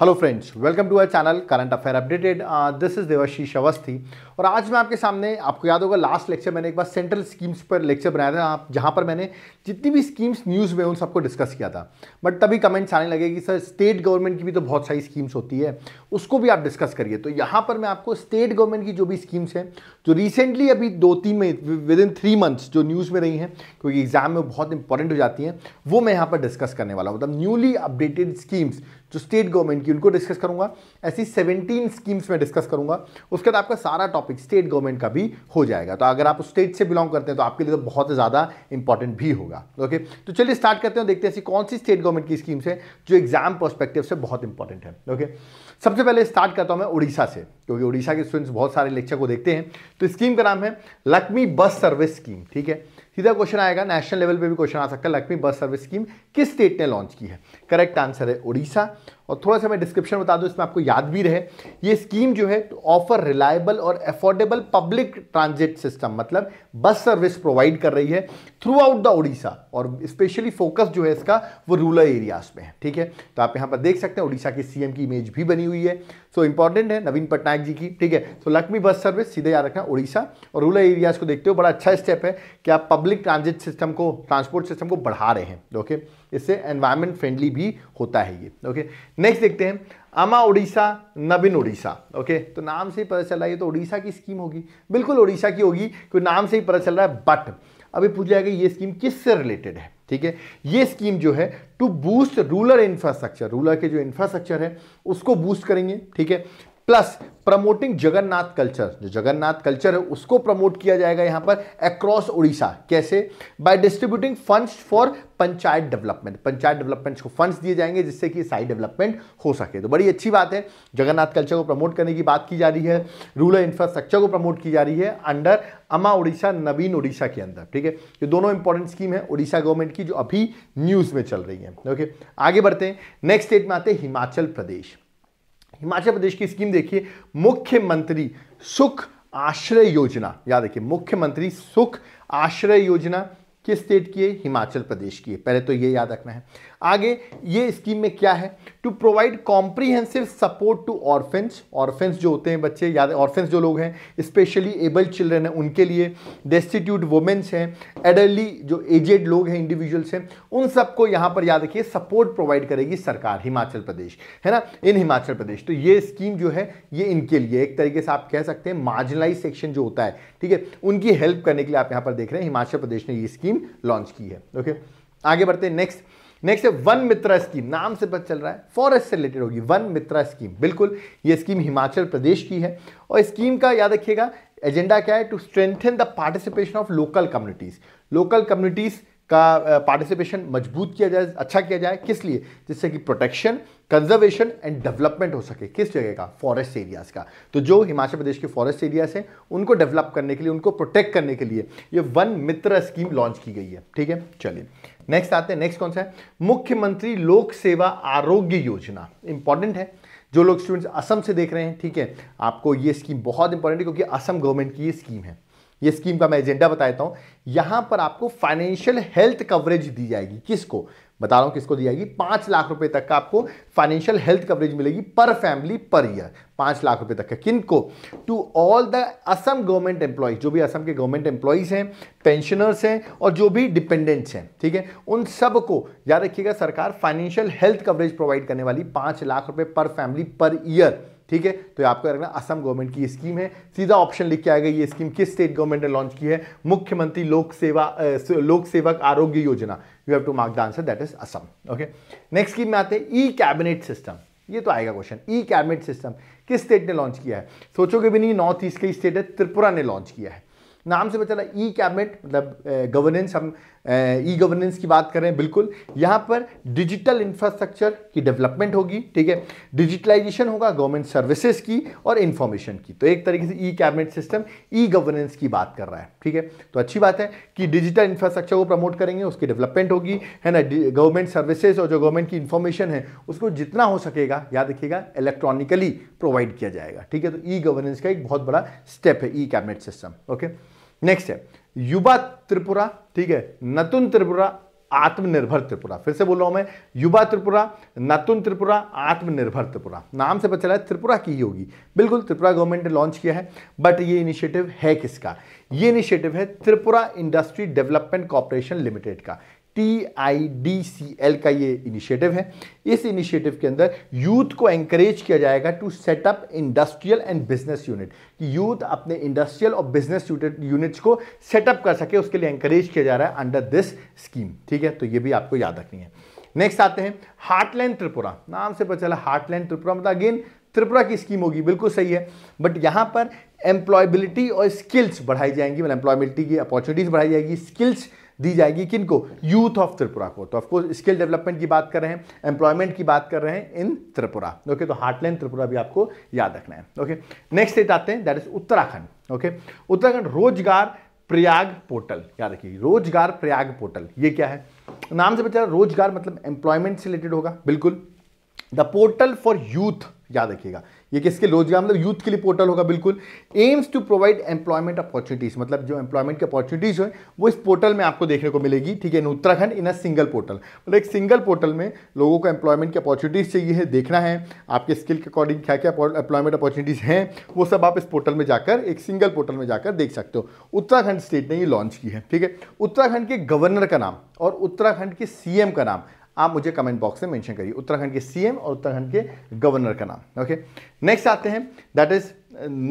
hello friends welcome to our channel current affair updated this is Devashish Awasthi और आज मैं आपके सामने आपको याद होगा लास्ट लेक्चर मैंने एक बार सेंट्रल स्कीम्स पर लेक्चर बनाया था आप जहाँ पर मैंने जितनी भी स्कीम्स न्यूज़ में उन सबको डिस्कस किया था बट तभी कमेंट्स आने लगे कि सर स्टेट गवर्नमेंट की भी तो बहुत सारी स्कीम्स होती है उसको भी आप डिस्कस करिए तो यहाँ पर मैं आपको स्टेट गवर्नमेंट की जो भी स्कीम्स हैं जो रिसेंटली अभी दो तीन में विद इन थ्री मंथ्स जो न्यूज़ में रही हैं क्योंकि एग्जाम में बहुत इंपॉर्टेंट हो जाती हैं वो मैं यहाँ पर डिस्कस करने वाला हूँ मतलब न्यूली अपडेटेड स्कीम्स जो स्टेट गवर्नमेंट की उनको डिस्कस करूंगा ऐसी 17 स्कीम्स में डिस्कस करूंगा उसके बाद आपका सारा टॉपिक स्टेट गवर्नमेंट का भी हो जाएगा तो अगर आप स्टेट से बिलोंग करते हैं तो आपके लिए तो बहुत ज़्यादा इंपॉर्टेंट भी होगा ओके तो चलिए स्टार्ट करते हैं देखते हैं ऐसी कौन सी स्टेट गवर्नमेंट की स्कीम्स है जो एग्जाम परस्पेक्टिव से बहुत इंपॉर्टेंट है ओके सबसे पहले स्टार्ट करता हूँ मैं उड़ीसा से क्योंकि उड़ीसा के स्टूडेंट्स बहुत सारे लेक्चर को देखते हैं तो स्कीम का नाम है लक्ष्मी बस सर्विस स्कीम ठीक है सीधा क्वेश्चन आएगा नेशनल लेवल पे भी क्वेश्चन आ सकता है लक्ष्मी बस सर्विस स्कीम किस स्टेट ने लॉन्च की है करेक्ट आंसर है उड़ीसा और थोड़ा सा मैं डिस्क्रिप्शन बता दूं इसमें आपको याद भी रहे ये स्कीम जो है ऑफर तो रिलायबल और अफोर्डेबल पब्लिक ट्रांजिट सिस्टम मतलब बस सर्विस प्रोवाइड कर रही है थ्रू आउट द उड़ीसा और स्पेशली फोकस जो है इसका वो रूरल एरियाज में है ठीक है तो आप यहाँ पर देख सकते हैं उड़ीसा के सीएम की इमेज भी बनी हुई है सो so, इंपॉर्टेंट है नवीन पटनायक जी की ठीक है तो लक्ष्मी बस सर्विस सीधे याद रखना उड़ीसा और रूरल एरियाज को देखते हो बड़ा अच्छा स्टेप है कि आप पब्लिक ट्रांजिट सिस्टम को ट्रांसपोर्ट सिस्टम को बढ़ा रहे हैं ओके इससे एनवायरमेंट फ्रेंडली भी होता है ये ओके नेक्स्ट देखते हैं अमा उड़ीसा नवीन उड़ीसा ओके तो नाम से ही पता चल रहा है ये तो उड़ीसा की स्कीम होगी बिल्कुल उड़ीसा की होगी क्योंकि नाम से ही पता चल रहा है बट अभी पूछ जाएगा ये स्कीम किससे रिलेटेड है ठीक है ये स्कीम जो है to boost rural infrastructure rural के जो इंफ्रास्ट्रक्चर है उसको बूस्ट करेंगे ठीक है प्लस प्रमोटिंग जगन्नाथ कल्चर जो जगन्नाथ कल्चर है उसको प्रमोट किया जाएगा यहां पर अक्रॉस उड़ीसा कैसे by distributing funds for panchayat development panchayat development को फंड्स दिए जाएंगे जिससे कि साइड डेवलपमेंट हो सके तो बड़ी अच्छी बात है जगन्नाथ कल्चर को प्रमोट करने की बात की जा रही है रूरल इंफ्रास्ट्रक्चर को प्रमोट की जा रही है अंडर अमा उड़ीसा नवीन उड़ीसा के अंदर ठीक है ये दोनों इंपॉर्टेंट स्कीम है उड़ीसा गवर्नमेंट की जो अभी न्यूज़ में चल रही है ओके आगे बढ़ते हैं नेक्स्ट स्टेट में आते हैं हिमाचल प्रदेश हिमाचल प्रदेश की स्कीम देखिए मुख्यमंत्री सुख आश्रय योजना याद रखिए मुख्यमंत्री सुख आश्रय योजना किस स्टेट की है हिमाचल प्रदेश की है पहले तो ये याद रखना है आगे ये स्कीम में क्या है to provide comprehensive support to orphans orphans जो होते हैं बच्चे याद ऑर्फेंस जो लोग हैं स्पेशली एबल चिल्ड्रन हैं उनके लिए डेस्टिट्यूट वुमेंस हैं एडरली जो एजेड लोग हैं इंडिविजुअल्स हैं उन सबको यहाँ पर याद रखिए सपोर्ट प्रोवाइड करेगी सरकार हिमाचल प्रदेश है ना इन हिमाचल प्रदेश तो ये स्कीम जो है ये इनके लिए एक तरीके से आप कह सकते हैं मार्जिनलाइज सेक्शन जो होता है ठीक है उनकी हेल्प करने के लिए आप यहाँ पर देख रहे हैं हिमाचल प्रदेश ने ये स्कीम लॉन्च की है ओके आगे बढ़ते हैं नेक्स्ट नेक्स्ट है वन मित्रा स्कीम नाम से पता चल रहा है फॉरेस्ट से रिलेटेड होगी वन मित्रा स्कीम बिल्कुल ये स्कीम हिमाचल प्रदेश की है और स्कीम का याद रखिएगा एजेंडा क्या है to strengthen the participation of local communities local communities का पार्टिसिपेशन मजबूत किया जाए अच्छा किया जाए किस लिए जिससे कि प्रोटेक्शन कंजर्वेशन एंड डेवलपमेंट हो सके किस जगह का फॉरेस्ट एरियाज का तो जो हिमाचल प्रदेश के फॉरेस्ट एरियाज हैं उनको डेवलप करने के लिए उनको प्रोटेक्ट करने के लिए ये वन मित्र स्कीम लॉन्च की गई है ठीक है चलिए नेक्स्ट आते हैं नेक्स्ट कौन सा है मुख्यमंत्री लोक सेवा आरोग्य योजना इंपॉर्टेंट है जो लोग स्टूडेंट्स असम से देख रहे हैं ठीक है आपको ये स्कीम बहुत इंपॉर्टेंट है क्योंकि असम गवर्नमेंट की ये स्कीम है ये स्कीम का मैं एजेंडा बता देता हूं यहां पर आपको फाइनेंशियल हेल्थ कवरेज दी जाएगी किसको बता रहा हूं किसको दी जाएगी पांच लाख रुपए तक का आपको फाइनेंशियल हेल्थ कवरेज मिलेगी पर फैमिली पर ईयर पांच लाख रुपए तक का किनको to all the Assam government employees जो भी असम के गवर्नमेंट एम्प्लॉयज हैं पेंशनर्स हैं और जो भी डिपेंडेंट्स हैं ठीक है उन सबको याद रखिएगा सरकार फाइनेंशियल हेल्थ कवरेज प्रोवाइड करने वाली पांच लाख रुपये पर फैमिली पर ईयर ठीक है तो आपको रखना असम गवर्नमेंट की स्कीम है सीधा ऑप्शन लिख के आएगा ये स्कीम किस स्टेट गवर्नमेंट ने लॉन्च की है मुख्यमंत्री लोक सेवा लोक Sevak Arogya Yojana you have to mark the answer that is Assam okay next scheme में आते हैं ई कैबिनेट सिस्टम ये तो आएगा क्वेश्चन ई कैबिनेट सिस्टम किस स्टेट ने लॉन्च किया है सोचोगे भी नहीं नॉर्थ ईस्ट का स्टेट है त्रिपुरा ने लॉन्च किया है नाम से पता ई कैबिनेट e मतलब गवर्नेंस हम ई गवर्नेंस e की बात कर रहे हैं बिल्कुल यहाँ पर डिजिटल इंफ्रास्ट्रक्चर की डेवलपमेंट होगी ठीक है डिजिटलाइजेशन होगा गवर्नमेंट सर्विसेज की और इन्फॉर्मेशन की तो एक तरीके से E cabinet system E governance की बात कर रहा है ठीक है तो अच्छी बात है कि डिजिटल इंफ्रास्ट्रक्चर को प्रमोट करेंगे उसकी डेवलपमेंट होगी है ना गवर्नमेंट सर्विसेज और जो गवर्नमेंट की इन्फॉर्मेशन है उसको जितना हो सकेगा याद रखिएगा इलेक्ट्रॉनिकली प्रोवाइड किया जाएगा ठीक है तो ई e गवर्नेंस का एक बहुत बड़ा स्टेप है e cabinet system okay next है युवा त्रिपुरा ठीक है नतुन त्रिपुरा आत्मनिर्भर त्रिपुरा फिर से बोल रहा हूं मैं युवा त्रिपुरा नतुन त्रिपुरा आत्मनिर्भर त्रिपुरा नाम से पता चला है त्रिपुरा की ही होगी बिल्कुल त्रिपुरा गवर्नमेंट ने लॉन्च किया है बट ये इनिशिएटिव है किसका ये इनिशिएटिव है Tripura industry development corporation limited का T I D C L का ये इनिशिएटिव है इस इनिशिएटिव के अंदर यूथ को एंकरेज किया जाएगा to set up industrial and business unit कि यूथ अपने इंडस्ट्रियल और बिजनेस यूनिट्स को सेटअप कर सके उसके लिए एंकरेज किया जा रहा है अंडर दिस स्कीम ठीक है तो ये भी आपको याद रखनी है नेक्स्ट आते हैं हार्टलैंड त्रिपुरा नाम से पता चला हार्टलैंड त्रिपुरा मतलब अगेन त्रिपुरा की स्कीम होगी बिल्कुल सही है बट यहाँ पर एम्प्लॉयबिलिटी और स्किल्स बढ़ाई जाएंगी मतलब एम्प्लॉयबिलिटी की अपॉर्चुनिटीज़ बढ़ाई जाएगी स्किल्स दी जाएगी किनको यूथ ऑफ त्रिपुरा को तो ऑफकोर्स स्किल डेवलपमेंट की बात कर रहे हैं एम्प्लॉयमेंट की बात कर रहे हैं इन त्रिपुरा ओके तो हार्टलैंड त्रिपुरा भी आपको याद रखना है ओके नेक्स्ट स्टेट आते हैं that is Uttarakhand okay Uttarakhand रोजगार प्रयाग पोर्टल याद रखिए रोजगार प्रयाग पोर्टल ये क्या है नाम से बचा रोजगार मतलब एम्प्लॉयमेंट से रिलेटेड होगा बिल्कुल द पोर्टल फॉर यूथ याद रखिएगा ये किसके रोजगार मतलब यूथ के लिए पोर्टल होगा बिल्कुल aims to provide employment opportunities मतलब जो एम्प्लॉयमेंट की अपॉर्चुनिटीज है वो इस पोर्टल में आपको देखने को मिलेगी ठीक है Uttarakhand in a single portal मतलब एक सिंगल पोर्टल में लोगों को एम्प्लॉयमेंट की अपॉर्चुनिटीज चाहिए है देखना है आपके स्किल के अकॉर्डिंग क्या क्या एम्प्लॉयमेंट अपॉर्चुनिटीज हैं वो सब आप इस पोर्टल में जाकर एक सिंगल पोर्टल में जाकर देख सकते हो उत्तराखंड स्टेट ने ये लॉन्च की है ठीक है उत्तराखंड के गवर्नर का नाम और उत्तराखंड के सीएम का नाम आप मुझे कमेंट बॉक्स में मेंशन करिए उत्तराखंड के सीएम और उत्तराखंड के गवर्नर का नाम ओके नेक्स्ट आते हैं दैट इज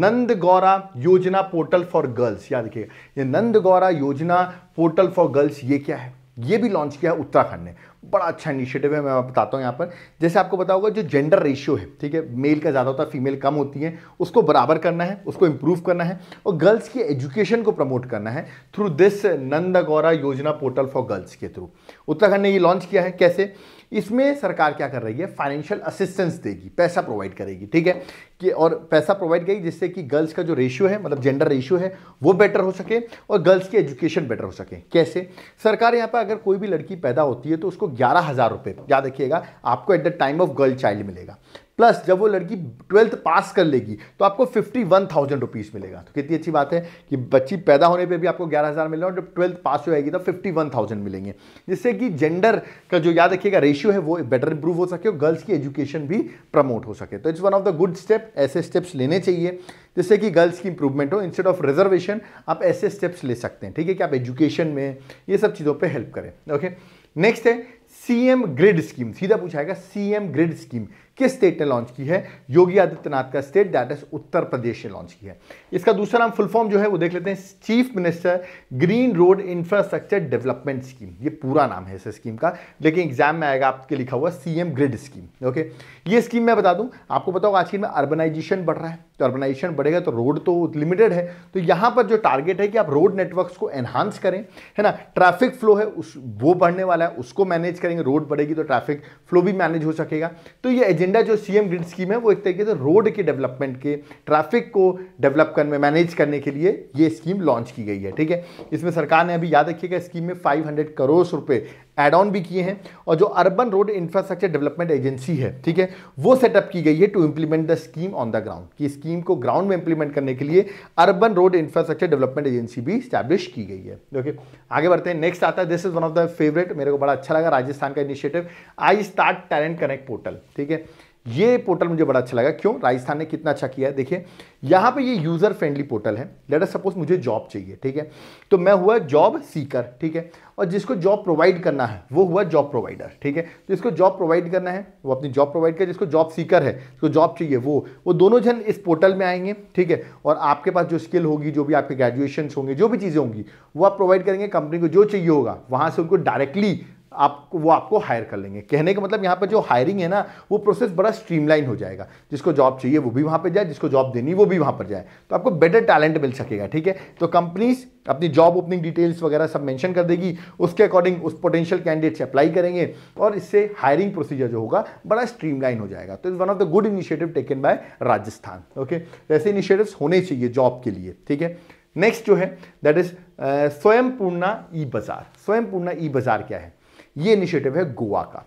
नंद गौरा योजना पोर्टल फॉर गर्ल्स याद रखिएगा ये नंद गौरा योजना पोर्टल फॉर गर्ल्स ये क्या है ये भी लॉन्च किया उत्तराखंड ने बड़ा अच्छा इनिशिएटिव है मैं बताता हूँ यहाँ पर जैसे आपको पता होगा जो जेंडर रेशियो है ठीक है मेल का ज़्यादा होता है फीमेल कम होती है उसको बराबर करना है उसको इम्प्रूव करना है और गर्ल्स की एजुकेशन को प्रमोट करना है थ्रू दिस नंदगौरा योजना पोर्टल फॉर गर्ल्स के थ्रू उत्तराखंड ने ये लॉन्च किया है कैसे इसमें सरकार क्या कर रही है फाइनेंशियल असिस्टेंस देगी पैसा प्रोवाइड करेगी ठीक है कि और पैसा प्रोवाइड करेगी जिससे कि गर्ल्स का जो रेशियो है मतलब जेंडर रेशियो है वो बेटर हो सके और गर्ल्स की एजुकेशन बेटर हो सके कैसे सरकार यहाँ पर अगर कोई भी लड़की पैदा होती है तो उसको ग्यारह हज़ार रुपये याद रखिएगा आपको at the time of girl child मिलेगा प्लस जब वो लड़की ट्वेल्थ पास कर लेगी तो आपको फिफ्टी वन थाउजेंड रुपीज़ मिलेगा तो कितनी अच्छी बात है कि बच्ची पैदा होने पे भी आपको ग्यारह हज़ार मिल रहा है और जब ट्वेल्थ पास हो जाएगी तो फिफ्टी वन थाउजेंड मिलेंगे जिससे कि जेंडर का जो याद रखिएगा रेशियो है वो बेटर इंप्रूव हो सके और गर्ल्स की एजुकेशन भी प्रमोट हो सके तो it's one of the good step ऐसे स्टेप्स लेने चाहिए जिससे कि गर्ल्स की इंप्रूवमेंट हो इंस्टेड ऑफ रिजर्वेशन आप ऐसे स्टेप्स ले सकते हैं ठीक है कि आप एजुकेशन में ये सब चीज़ों पर हेल्प करें ओके नेक्स्ट है सीएम ग्रिड स्कीम सीधा पूछा जाएगा सीएम ग्रिड स्कीम किस स्टेट ने लॉन्च की है योगी आदित्यनाथ का state that is Uttar Pradesh ने लॉन्च की है इसका दूसरा नाम फुल फॉर्म जो है वो देख लेते हैं chief minister green road infrastructure development scheme ये पूरा नाम है इस स्कीम का लेकिन एग्जाम में आएगा आपके लिखा हुआ सीएम ग्रिड स्कीम ओके ये स्कीम मैं बता दूं आपको बताओ आज की में अर्बनाइजेशन बढ़ रहा है तो अर्बनाइजेशन बढ़ेगा तो रोड तो लिमिटेड है तो यहां पर जो टारगेट है कि आप रोड नेटवर्क्स को एनहांस करें है ना ट्रैफिक फ्लो है उस वो बढ़ने वाला है उसको मैनेज करेंगे रोड बढ़ेगी तो ट्रैफिक फ्लो भी मैनेज हो सकेगा तो ये एजेंडा एजेंडा जो सीएम ग्रिड स्कीम है वो एक तरीके से रोड के डेवलपमेंट के ट्रैफिक को डेवलप करने मैनेज करने के लिए ये स्कीम लॉन्च की गई है ठीक है इसमें सरकार ने अभी याद रखिएगा स्कीम में 500 करोड़ रुपए एड ऑन भी किए हैं और जो urban road infrastructure development agency है ठीक है वो सेटअप की गई है to implement the scheme on the ground की स्कीम को ग्राउंड में इंप्लीमेंट करने के लिए urban road infrastructure development agency भी स्टैब्लिश की गई है ओके आगे बढ़ते हैं नेक्स्ट आता है this is one of the favourite मेरे को बड़ा अच्छा लगा राजस्थान का initiative I start talent connect portal ठीक है ये पोर्टल मुझे बड़ा अच्छा लगा क्यों राजस्थान ने कितना अच्छा किया है देखिए यहां पे ये यूज़र फ्रेंडली पोर्टल है लेटर सपोज मुझे जॉब चाहिए ठीक है तो मैं हुआ जॉब सीकर ठीक है और जिसको जॉब प्रोवाइड करना है वो हुआ जॉब प्रोवाइडर ठीक है जिसको जॉब प्रोवाइड करना है वो अपनी जॉब प्रोवाइड कर जिसको जॉब सीकर है जिसको जॉब चाहिए वो वो दोनों जन इस पोर्टल में आएंगे ठीक है और आपके पास जो स्किल होगी जो भी आपके ग्रेजुएशन होंगे जो भी चीज़ें होंगी वो आप प्रोवाइड करेंगे कंपनी को जो चाहिए होगा वहां से उनको डायरेक्टली आप वो आपको हायर कर लेंगे कहने का मतलब यहाँ पर जो हायरिंग है ना वो प्रोसेस बड़ा स्ट्रीमलाइन हो जाएगा जिसको जॉब चाहिए वो भी वहाँ पर जाए जिसको जॉब देनी वो भी वहाँ पर जाए तो आपको बेटर टैलेंट मिल सकेगा ठीक है तो कंपनीज अपनी जॉब ओपनिंग डिटेल्स वगैरह सब मेंशन कर देगी उसके अकॉर्डिंग उस पोटेंशियल कैंडिडेट से अप्लाई करेंगे और इससे हायरिंग प्रोसीजर जो होगा बड़ा स्ट्रीमलाइन हो जाएगा तो is one of the good initiative taken by Rajasthan okay ऐसे इनिशिएटिव्स होने चाहिए जॉब के लिए ठीक है नेक्स्ट जो है दैट इज स्वयंपूर्णा ई बाजार स्वयंपूर्णा ई बाजार क्या है ये इनिशिएटिव है गोवा का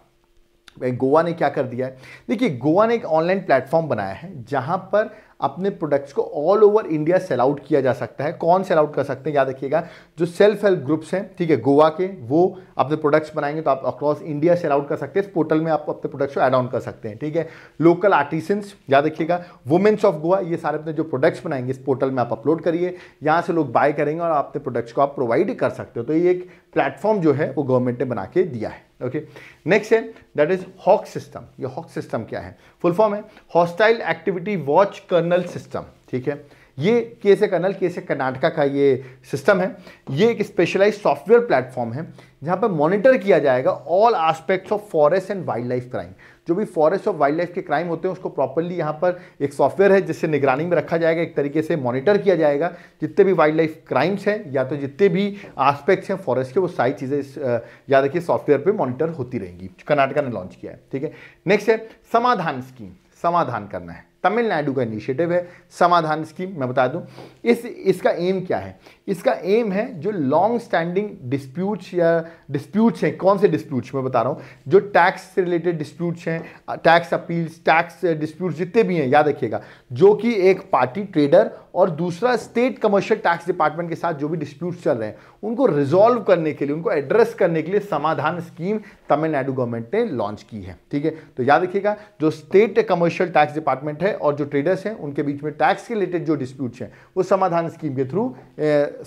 गोवा ने क्या कर दिया है देखिए गोवा ने एक ऑनलाइन प्लेटफॉर्म बनाया है जहाँ पर अपने प्रोडक्ट्स को all over India sell out किया जा सकता है कौन सेल आउट कर सकते हैं याद रखिएगा जो सेल्फ हेल्प ग्रुप्स हैं ठीक है गोवा के वो अपने प्रोडक्ट्स बनाएंगे तो आप अक्रॉस इंडिया सेल आउट कर सकते हैं इस पोर्टल में आप अपने प्रोडक्ट्स को एड ऑन कर सकते हैं ठीक है लोकल आर्टिसंस याद रखिएगा वुमेंस ऑफ गोवा ये सारे अपने जो प्रोडक्ट्स बनाएंगे इस पोर्टल में आप अपलोड करिए यहाँ से लोग बाय करेंगे और अपने प्रोडक्ट्स को आप प्रोवाइड कर सकते हो तो ये एक प्लेटफॉर्म जो है वो गवर्नमेंट ने बना के दिया है ओके नेक्स्ट है दैट इज हॉक सिस्टम ये हॉक सिस्टम क्या है फुल फॉर्म है hostile activity watch kernel system ठीक है ये कैसे कर्नल के कर्नाटका का ये सिस्टम है ये एक स्पेशलाइज सॉफ्टवेयर प्लेटफॉर्म है जहाँ पर मॉनिटर किया जाएगा all aspects of forest and wildlife crime जो भी फॉरेस्ट और वाइल्ड लाइफ के क्राइम होते हैं उसको प्रॉपरली यहाँ पर एक सॉफ्टवेयर है जिससे निगरानी में रखा जाएगा एक तरीके से मॉनिटर किया जाएगा जितने भी वाइल्ड लाइफ क्राइम्स हैं या तो जितने भी आस्पेक्ट्स हैं फॉरेस्ट के वो सारी चीज़ें याद रखिए सॉफ्टवेयर पर मॉनिटर होती रहेंगी कर्नाटका ने लॉन्च किया है ठीक है नेक्स्ट है समाधान स्कीम समाधान करना है तमिलनाडु का इनिशिएटिव है समाधान स्कीम मैं बता दूं इस इसका एम क्या है इसका एम है जो लॉन्ग स्टैंडिंग डिस्प्यूट्स या डिस्प्यूट्स हैं कौन से डिस्प्यूट्स मैं बता रहा हूँ जो टैक्स से रिलेटेड डिस्प्यूट्स हैं टैक्स अपील्स टैक्स डिस्प्यूट्स जितने भी हैं याद रखिएगा जो कि एक पार्टी ट्रेडर और दूसरा स्टेट कमर्शियल टैक्स डिपार्टमेंट के साथ जो भी डिस्प्यूट्स चल रहे हैं उनको रिजॉल्व करने के लिए उनको एड्रेस करने के लिए समाधान स्कीम तमिलनाडु गवर्नमेंट ने लॉन्च की है ठीक है तो याद रखिएगा जो स्टेट कमर्शियल टैक्स डिपार्टमेंट है और जो ट्रेडर्स हैं उनके बीच में टैक्स के रिलेटेड जो डिस्प्यूट्स हैं वो समाधान स्कीम के थ्रू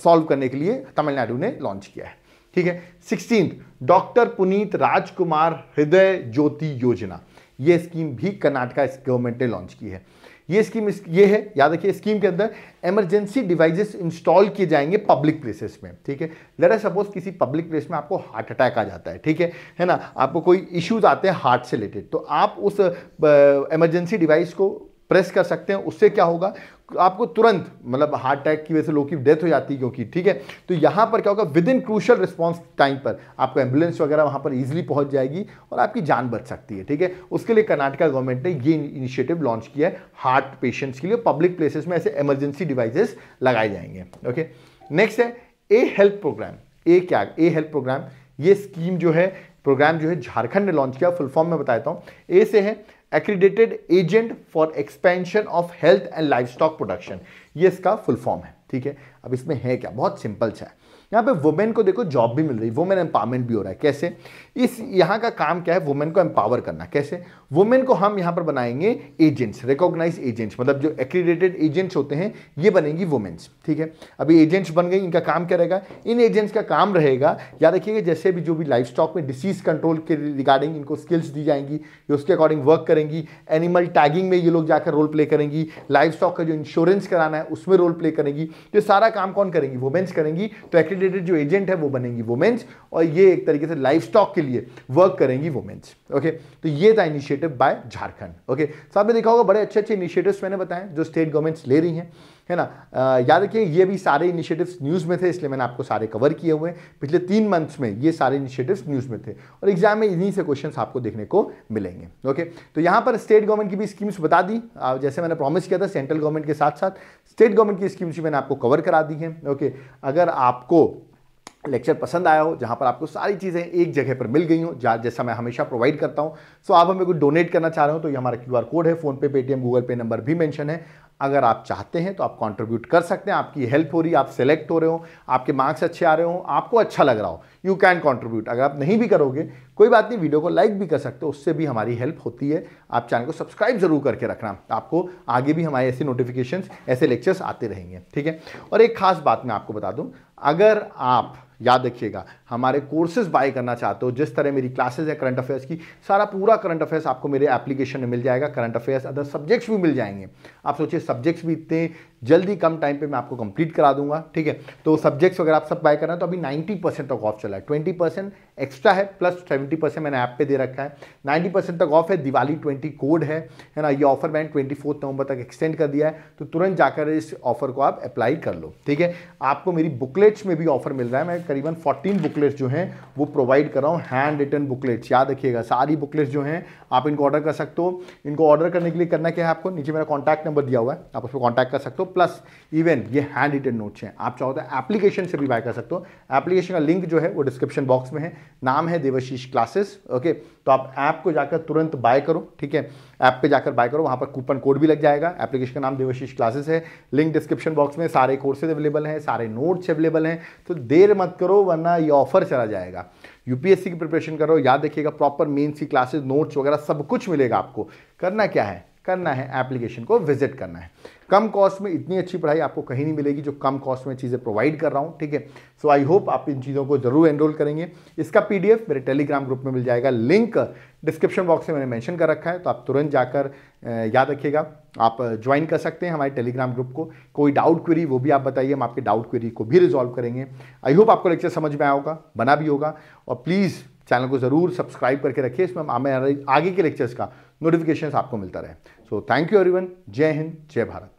सॉल्व करने के लिए तमिलनाडु ने लॉन्च किया है ठीक है सिक्सटीन डॉक्टर पुनीत राजकुमार हृदय ज्योति योजना ये स्कीम भी कर्नाटका गवर्नमेंट ने लॉन्च की है ये स्कीम ये है याद रखिए स्कीम के अंदर इमरजेंसी डिवाइसेस इंस्टॉल किए जाएंगे पब्लिक प्लेसेस में ठीक है लेट अस सपोज किसी पब्लिक प्लेस में आपको हार्ट अटैक आ जाता है ठीक है है ना आपको कोई इश्यूज आते हैं हार्ट से रिलेटेड तो आप उस इमरजेंसी डिवाइस को प्रेस कर सकते हैं उससे क्या होगा आपको तुरंत मतलब हार्ट अटैक की वजह से लोगों की डेथ हो जाती है क्योंकि ठीक है तो यहाँ पर क्या होगा within crucial response time पर आपको एम्बुलेंस वगैरह वहाँ पर ईजिली पहुँच जाएगी और आपकी जान बच सकती है ठीक है उसके लिए कर्नाटका गवर्नमेंट ने ये इनिशिएटिव लॉन्च किया है हार्ट पेशेंट्स के लिए पब्लिक प्लेसेस में ऐसे इमरजेंसी डिवाइसेस लगाए जाएंगे ओके नेक्स्ट है ए हेल्थ प्रोग्राम ए क्या ए हेल्थ प्रोग्राम ये स्कीम जो है प्रोग्राम जो है झारखंड ने लॉन्च किया फुल फॉर्म में बताता हूँ ए से है accredited agent for expansion of health and livestock production ये इसका फुल फॉर्म है ठीक है अब इसमें है क्या बहुत सिंपल सा है यहाँ पे वुमेन को देखो जॉब भी मिल रही है वुमेन एम्पावरमेंट भी हो रहा है कैसे इस यहाँ का काम क्या है वुमेन को एम्पावर करना कैसे वुमेन को हम यहाँ पर बनाएंगे एजेंट्स रिकॉग्नाइज एजेंट्स मतलब जो एक्रीडेटेड एजेंट्स होते हैं ये बनेंगी वुमेन्स ठीक है अभी एजेंट्स बन गई इनका काम क्या रहेगा इन एजेंट्स का काम रहेगा याद रखिएगा जैसे भी जो भी लाइफ स्टॉक में डिसीज कंट्रोल के रिगार्डिंग इनको स्किल्स दी जाएंगी ये उसके अकॉर्डिंग वर्क करेंगी एनिमल टैगिंग में ये लोग जाकर रोल प्ले करेंगी लाइफ स्टॉक का जो इंश्योरेंस कराना है उसमें रोल प्ले करेंगी ये सारा काम कौन करेंगी वुमेन्स करेंगी तो एक्रीडेट कैंडिडेटेड जो एजेंट है वो बनेंगी वुमेन्स और ये एक तरीके से लाइफ स्टॉक के लिए वर्क करेंगी वुमेन्स ओके तो ये था इनिशिएटिव बाय झारखंड ओके साथ में देखा होगा बड़े अच्छे अच्छे इनिशिएटिव्स मैंने बताए जो स्टेट गवर्नमेंट्स ले रही हैं है ना याद रखिए ये भी सारे इनिशिएटिव्स न्यूज़ में थे इसलिए मैंने आपको सारे कवर किए हुए हैं पिछले तीन मंथ्स में ये सारे इनिशिएटिव्स न्यूज़ में थे और एग्जाम में इन्हीं से क्वेश्चन आपको देखने को मिलेंगे ओके तो यहाँ पर स्टेट गवर्नमेंट की भी स्कीम्स बता दी जैसे मैंने प्रॉमिस किया था सेंट्रल गवर्नमेंट के साथ साथ स्टेट गवर्नमेंट की स्कीम्स भी मैंने आपको कवर करा दी हैं ओके अगर आपको लेक्चर पसंद आया हो जहाँ पर आपको सारी चीज़ें एक जगह पर मिल गई हो जैसा मैं हमेशा प्रोवाइड करता हूँ सो तो आप हमें कुछ डोनेट करना चाह रहे हो तो ये हमारा क्यूआर कोड है PhonePe Paytm Google Pay number भी मेंशन है अगर आप चाहते हैं तो आप कंट्रीब्यूट कर सकते हैं आपकी हेल्प हो रही है आप सेलेक्ट हो रहे हो आपके मार्क्स अच्छे आ रहे हो आपको अच्छा लग रहा हो यू कैन कंट्रीब्यूट अगर आप नहीं भी करोगे कोई बात नहीं वीडियो को लाइक भी कर सकते हो उससे भी हमारी हेल्प होती है आप चैनल को सब्सक्राइब जरूर करके रखना आपको आगे भी हमारे ऐसे नोटिफिकेशन ऐसे लेक्चर्स आते रहेंगे ठीक है और एक खास बात मैं आपको बता दूँ अगर आप याद रखिएगा हमारे कोर्सेज बाय करना चाहते हो जिस तरह मेरी क्लासेज है करंट अफेयर्स की सारा पूरा करंट अफेयर्स आपको मेरे एप्लीकेशन में मिल जाएगा करंट अफेयर्स अदर सब्जेक्ट्स भी मिल जाएंगे आप सोचिए सब्जेक्ट्स भी इतने जल्दी कम टाइम पे मैं आपको कंप्लीट करा दूंगा ठीक है तो सब्जेक्ट्स वगैरह आप सब बाय करना तो अभी नाइन्टी परसेंट तक ऑफ चला है ट्वेंटी परसेंट एक्स्ट्रा है प्लस सेवेंटी परसेंट मैंने ऐप पे दे रखा है नाइन्टी परसेंट तक ऑफ है दिवाली ट्वेंटी कोड है है ना ये ऑफर मैंने ट्वेंटी फोर्थ नवंबर तक एक्सटेंड कर दिया है तो तुरंत जाकर इस ऑफर को आप अप्लाई कर लो ठीक है आपको मेरी बुकलेट्स में भी ऑफर मिल रहा है मैं करीबन फोर्टीन बुकलेट्स जो हैं वो प्रोवाइड कर रहा हूँ हैंड रिटर्न बुकलेट्स याद रखिएगा सारी बुकलेट्स जो हैं आप इनको ऑर्डर कर सकते हो इनको ऑर्डर करने के लिए करना क्या है आपको नीचे मेरा कॉन्टैक्ट नंबर दिया हुआ है आप उसको कॉन्टैक्ट कर सकते हो प्लस इवन ये हैंड रिटर्न नोट्स हैं आप चाहो तो एप्लीकेशन से भी बाय कर सकते हो एप्लीकेशन का लिंक जो है वो डिस्क्रिप्शन बॉक्स में है नाम है देवशीष क्लासेस ओके तो आप ऐप को जाकर तुरंत बाय करो ठीक है ऐप पे जाकर बाय करो वहाँ पर कूपन कोड भी लग जाएगा एप्लीकेशन का नाम देवशीष क्लासेस है लिंक डिस्क्रिप्शन बॉक्स में सारे कोर्सेज अवेलेबल हैं सारे नोट्स अवेलेबल हैं तो देर मत करो वरना ये ऑफर चला जाएगा यूपीएससी की प्रिपरेशन करो याद रखिएगा प्रॉपर मेन्स की क्लासेज नोट्स वगैरह सब कुछ मिलेगा आपको करना क्या है करना है एप्लीकेशन को विजिट करना है कम कॉस्ट में इतनी अच्छी पढ़ाई आपको कहीं नहीं मिलेगी जो कम कॉस्ट में चीज़ें प्रोवाइड कर रहा हूँ ठीक है सो आई होप आप इन चीज़ों को जरूर एनरोल करेंगे इसका पी मेरे टेलीग्राम ग्रुप में मिल जाएगा लिंक डिस्क्रिप्शन बॉक्स में मैंने मैंशन कर रखा है तो आप तुरंत जाकर याद रखिएगा आप ज्वाइन कर सकते हैं हमारे टेलीग्राम ग्रुप को कोई डाउट क्वेरी वो भी आप बताइए हम आपके डाउट क्वेरी को भी रिजॉल्व करेंगे आई होप आपको लेक्चर समझ में आया होगा बना भी होगा और प्लीज़ चैनल को ज़रूर सब्सक्राइब करके रखिए इसमें हम आगे के लेक्चर्स का नोटिफिकेशन आपको मिलता रहे सो थैंक यू एवरीवन जय हिंद जय भारत